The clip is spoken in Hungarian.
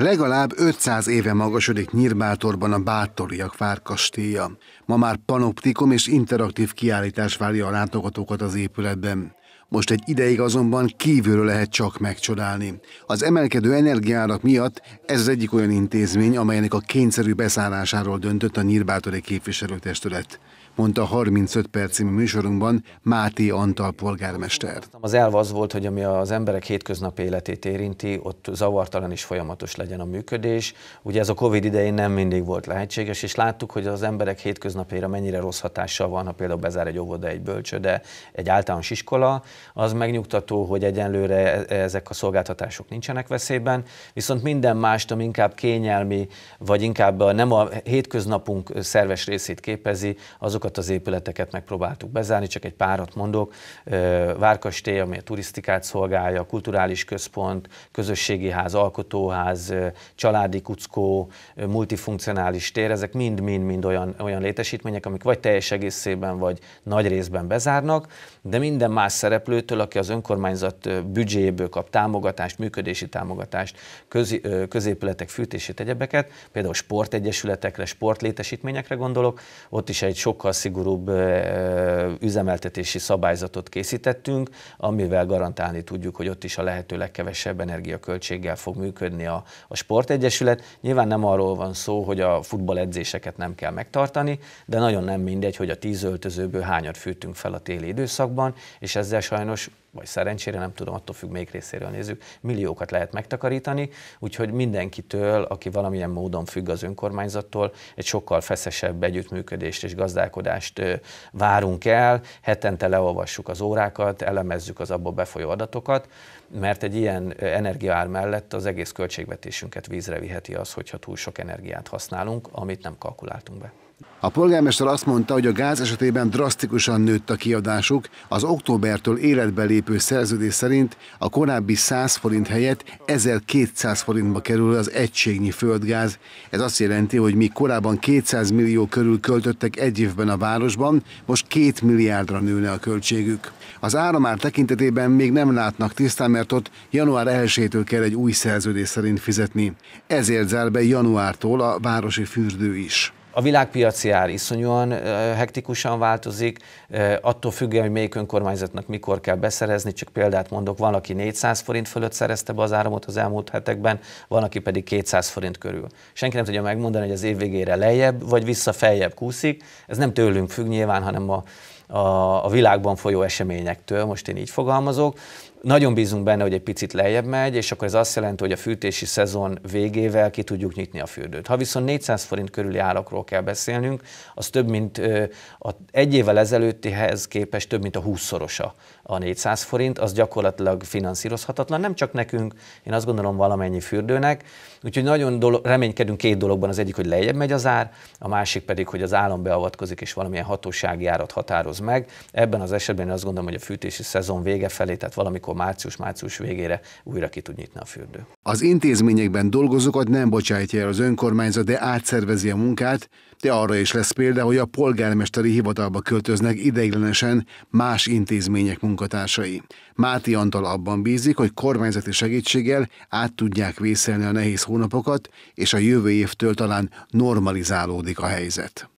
Legalább 500 éve magasodik Nyírbátorban a Bátoriak várkastélya. Ma már panoptikum és interaktív kiállítás várja a látogatókat az épületben. Most egy ideig azonban kívülről lehet csak megcsodálni. Az emelkedő energiárak miatt ez az egyik olyan intézmény, amelynek a kényszerű beszállásáról döntött a Nyírbátori képviselőtestület mondta 35 perc műsorunkban Máté Antal polgármester. Az elv az volt, hogy ami az emberek hétköznapi életét érinti, ott zavartalan is folyamatos legyen a működés. Ugye ez a Covid idején nem mindig volt lehetséges, és láttuk, hogy az emberek hétköznapére mennyire rossz hatással van, ha például bezár egy óvoda, egy bölcsőde, egy általános iskola, az megnyugtató, hogy egyenlőre ezek a szolgáltatások nincsenek veszélyben, viszont minden mást, ami inkább kényelmi, vagy inkább nem a hétköznapunk szerves részét képezi, azok a azokat az épületeket megpróbáltuk bezárni, csak egy párat mondok. Várkastély, ami a turisztikát szolgálja, kulturális központ, közösségi ház, alkotóház, családi kuckó, multifunkcionális tér, ezek mind-mind-mind olyan, olyan létesítmények, amik vagy teljes egészében, vagy nagy részben bezárnak, de minden más szereplőtől, aki az önkormányzat büdzséjéből kap támogatást, működési támogatást, közi, középületek fűtését, egyebeket, például sportegyesületekre, sportlétesítményekre gondolok, ott is egy sokkal sokkal szigorúbb üzemeltetési szabályzatot készítettünk, amivel garantálni tudjuk, hogy ott is a lehető legkevesebb energiaköltséggel fog működni a, a sportegyesület. Nyilván nem arról van szó, hogy a futballedzéseket nem kell megtartani, de nagyon nem mindegy, hogy a tíz öltözőből hányat fűtünk fel a téli időszakban, és ezzel sajnos vagy szerencsére, nem tudom, attól függ, melyik részéről nézzük, milliókat lehet megtakarítani, úgyhogy mindenkitől, aki valamilyen módon függ az önkormányzattól, egy sokkal feszesebb együttműködést és gazdálkodást várunk el, hetente leolvassuk az órákat, elemezzük az abból befolyó adatokat, mert egy ilyen energiaár mellett az egész költségvetésünket vízre viheti az, hogyha túl sok energiát használunk, amit nem kalkuláltunk be. A polgármester azt mondta, hogy a gáz esetében drasztikusan nőtt a kiadásuk, az októbertől életbe lépő szerződés szerint a korábbi 100 forint helyett 1200 forintba kerül az egységnyi földgáz. Ez azt jelenti, hogy mi korábban 200 millió körül költöttek egy évben a városban, most 2 milliárdra nőne a költségük. Az áramár tekintetében még nem látnak tisztán, mert ott január 1-től kell egy új szerződés szerint fizetni. Ezért zár be januártól a városi fürdő is a világpiaci ár iszonyúan hektikusan változik, attól függően, hogy melyik önkormányzatnak mikor kell beszerezni, csak példát mondok, van, aki 400 forint fölött szerezte be az áramot az elmúlt hetekben, van, aki pedig 200 forint körül. Senki nem tudja megmondani, hogy az év végére lejjebb vagy vissza feljebb kúszik, ez nem tőlünk függ nyilván, hanem a a, a világban folyó eseményektől, most én így fogalmazok. Nagyon bízunk benne, hogy egy picit lejjebb megy, és akkor ez azt jelenti, hogy a fűtési szezon végével ki tudjuk nyitni a fürdőt. Ha viszont 400 forint körüli árakról kell beszélnünk, az több mint a egy évvel ezelőttihez képest több mint a 20-szorosa a 400 forint, az gyakorlatilag finanszírozhatatlan, nem csak nekünk, én azt gondolom valamennyi fürdőnek, úgyhogy nagyon dolog, reménykedünk két dologban, az egyik, hogy lejjebb megy az ár, a másik pedig, hogy az állam beavatkozik és valamilyen hatósági árat határoz meg. Ebben az esetben én azt gondolom, hogy a fűtési szezon vége felé, tehát valamikor március-március végére újra ki tud nyitni a fürdő. Az intézményekben dolgozókat nem bocsátja el az önkormányzat, de átszervezi a munkát, de arra is lesz példa, hogy a polgármesteri hivatalba költöznek ideiglenesen más intézmények munkáját munkatársai. Máti Antal abban bízik, hogy kormányzati segítséggel át tudják vészelni a nehéz hónapokat, és a jövő évtől talán normalizálódik a helyzet.